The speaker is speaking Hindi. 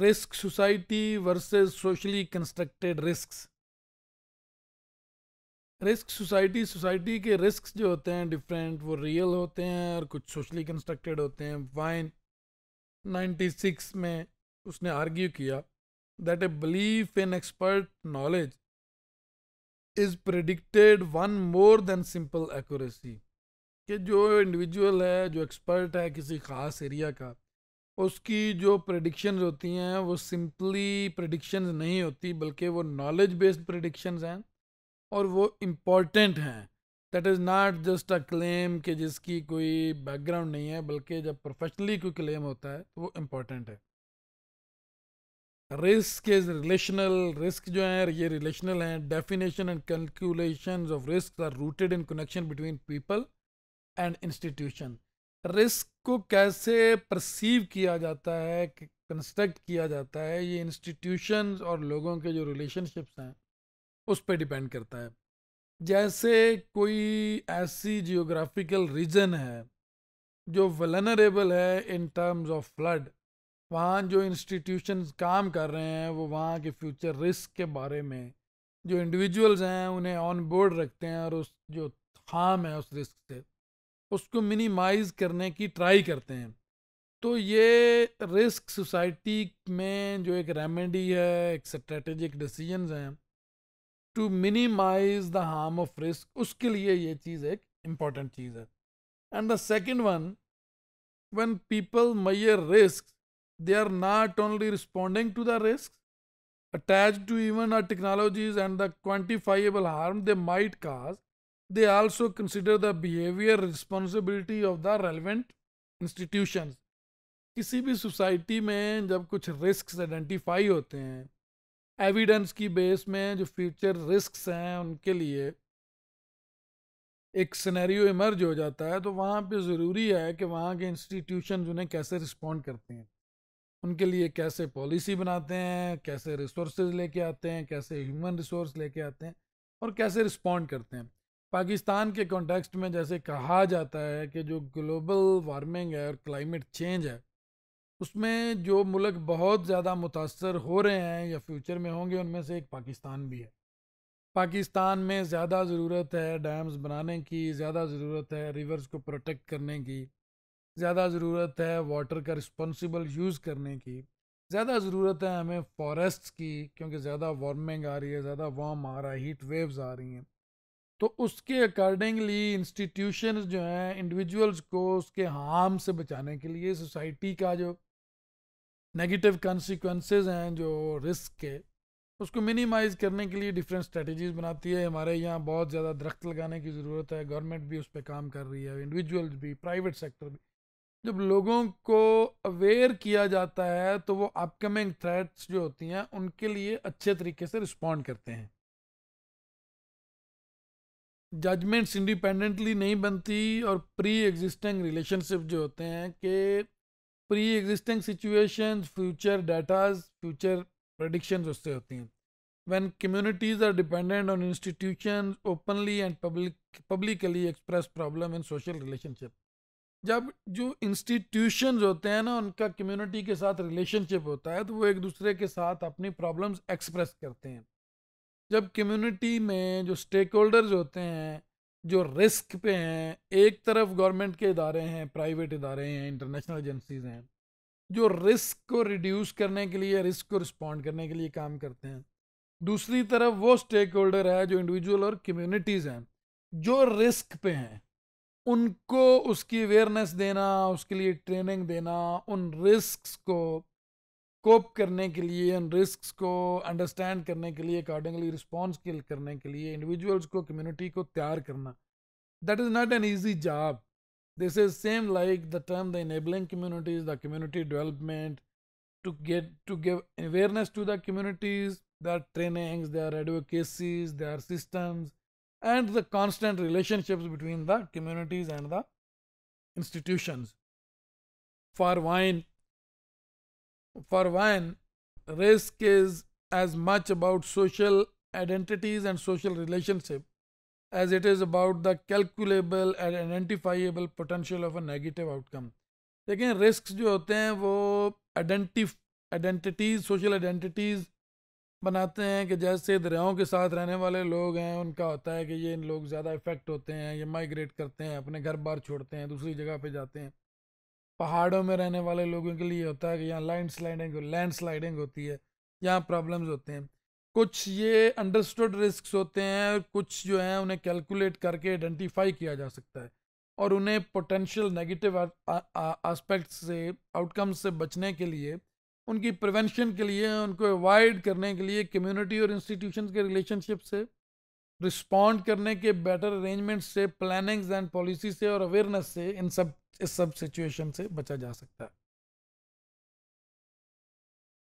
Risk society versus socially constructed risk risk society society के रिस्क जो होते हैं डिफरेंट वो रियल होते हैं और कुछ सोशली कंस्ट्रक्टेड होते हैं वाइन 96 में उसने आर्ग्यू किया that a belief in expert knowledge is predicted one more than simple accuracy कि जो इंडिविजुअल है जो एक्सपर्ट है किसी ख़ास एरिया का उसकी जो प्रडिक्शन होती हैं वो सिंपली प्रडिक्शन नहीं होती बल्कि वो नॉलेज बेस्ड प्रडिक्शन हैं और वो इम्पॉर्टेंट हैं that is not just a claim कि जिसकी कोई बैकग्राउंड नहीं है बल्कि जब प्रोफेशनली कोई क्लेम होता है तो वो इम्पॉर्टेंट है रिस्क इज़ रिलेशनल रिस्क जो है ये रिलेशनल हैं definition and calculation of risk are rooted in connection between people and institution risk को कैसे परसीव किया जाता है कंस्ट्रक्ट किया जाता है ये इंस्टीट्यूशन और लोगों के जो रिलेशनशिप्स हैं उस पर डिपेंड करता है जैसे कोई ऐसी जियोग्राफिकल रीजन है जो वलनरेबल है इन टर्म्स ऑफ फ्लड वहाँ जो इंस्टीट्यूशन काम कर रहे हैं वो वहाँ के फ्यूचर रिस्क के बारे में जो इंडिविजुअल्स हैं उन्हें ऑन बोर्ड रखते हैं और उस जो थाम है उस रिस्क से उसको मिनिमाइज करने की ट्राई करते हैं तो ये रिस्क सोसाइटी में जो एक रेमेडी है एक स्ट्रेटेजिक डिसीजन हैं to minimize the harm of risk उसके लिए ये चीज़ एक इम्पॉर्टेंट चीज़ है and the second one one people mire risk they are not only responding to the risk attach to even are technologies and the quantifiable harm they might cause they also consider the behavior responsibility of the relevant institutions किसी भी सोसाइटी में जब कुछ रिस्क आइडेंटिफाई होते हैं एविडेंस की बेस में जो फ्यूचर रिस्क हैं उनके लिए एक सिनेरियो इमर्ज हो जाता है तो वहाँ पे ज़रूरी है कि वहाँ के इंस्टीट्यूशन उन्हें कैसे रिस्पॉन्ड करते हैं उनके लिए कैसे पॉलिसी बनाते हैं कैसे रिसोर्स लेके आते हैं कैसे ह्यूमन रिसोर्स लेके आते हैं और कैसे रिस्पॉन्ड करते हैं पाकिस्तान के कॉन्टेक्स्ट में जैसे कहा जाता है कि जो ग्लोबल वार्मिंग है और क्लाइमेट चेंज है उसमें जो मुल्क बहुत ज़्यादा मुतासर हो रहे हैं या फ्यूचर में होंगे उनमें से एक पाकिस्तान भी है पाकिस्तान में ज़्यादा ज़रूरत है डैम्स बनाने की ज़्यादा ज़रूरत है रिवर्स को प्रोटेक्ट करने की ज़्यादा ज़रूरत है वाटर का रिस्पॉन्सिबल यूज़ करने की ज़्यादा ज़रूरत है हमें फॉरेस्ट की क्योंकि ज़्यादा वार्मिंग आ रही है ज़्यादा वार्म आ रहा है हीट वेव्स आ रही हैं तो उसके अकॉर्डिंगली इंस्टीट्यूशन जो हैं इंडिविजुअल्स को उसके हार्म से बचाने के लिए सोसाइटी का जो नेगेटिव कॉन्सिक्वेंसेज हैं जो रिस्क के उसको मिनिमाइज़ करने के लिए डिफरेंट स्ट्रेटजीज़ बनाती है हमारे यहाँ बहुत ज़्यादा दरख्त लगाने की ज़रूरत है गवर्नमेंट भी उस पर काम कर रही है इंडिविजुअल्स भी प्राइवेट सेक्टर भी जब लोगों को अवेयर किया जाता है तो वो अपकमिंग थ्रेट्स जो होती हैं उनके लिए अच्छे तरीके से रिस्पॉन्ड करते हैं जजमेंट्स इंडिपेंडेंटली नहीं बनती और प्री एग्जिस्टिंग रिलेशनशिप जो होते हैं कि pre existing situation future datas future prediction उससे होती हैं when communities are dependent on institution openly and public publicly express problem in social relationship जब जो इंस्टीट्यूशन होते हैं ना उनका कम्युनिटी के साथ रिलेशनशिप होता है तो वो एक दूसरे के साथ अपनी प्रॉब्लम्स एक्सप्रेस करते हैं जब कम्युनिटी में जो स्टेक होल्डर्स होते हैं जो रिस्क पे हैं एक तरफ गवर्नमेंट के इदारे हैं प्राइवेट इदारे हैं इंटरनेशनल एजेंसीज हैं जो रिस्क को रिड्यूस करने के लिए रिस्क को रिस्पॉन्ड करने के लिए काम करते हैं दूसरी तरफ वो स्टेक होल्डर है जो इंडिविजुअल और कम्युनिटीज़ हैं जो रिस्क पे हैं उनको उसकी अवेयरनेस देना उसके लिए ट्रेनिंग देना उन रिस्क को कोप करने के लिए उन रिस्क को अंडरस्टैंड करने के लिए अकॉर्डिंगली रिस्पॉन्स करने के लिए इंडिविजुअल्स को कम्युनिटी को तैयार करना that is not an easy job this is same like the term the enabling communities the community development to get to give awareness to the communities they are they are advocacies they are systems and the constant relationships between the communities and the institutions for wine for Wine, risk is as much about social identities and social relationship as it is about the calculable and identifiable potential of a negative outcome. लेकिन रिस्क जो होते हैं वो आइडेंटिफ आइडेंटिटीज सोशल आइडेंटिटीज बनाते हैं कि जैसे दरियाओं के साथ रहने वाले लोग हैं उनका होता है कि ये इन लोग ज़्यादा इफेक्ट होते हैं ये माइग्रेट करते हैं अपने घर बार छोड़ते हैं दूसरी जगह पे जाते हैं पहाड़ों में रहने वाले लोगों के लिए होता है कि यहाँ लैंड स्लाइडिंग लैंड स्लाइडिंग होती है यहाँ प्रॉब्लम्स होते हैं कुछ ये अंडरस्टूड रिस्क होते हैं और कुछ जो हैं उन्हें कैलकुलेट करके आइडेंटिफाई किया जा सकता है और उन्हें पोटेंशियल नेगेटिव आस्पेक्ट से आउटकम से बचने के लिए उनकी प्रिवेंशन के लिए उनको अवॉइड करने के लिए कम्युनिटी और इंस्टीट्यूशन के रिलेशनशिप से रिस्पॉन्ड करने के बेटर अरेंजमेंट से प्लानिंग्स एंड पॉलिसी से और अवेयरनेस से इन सब इस सब सिचुएशन से बचा जा सकता है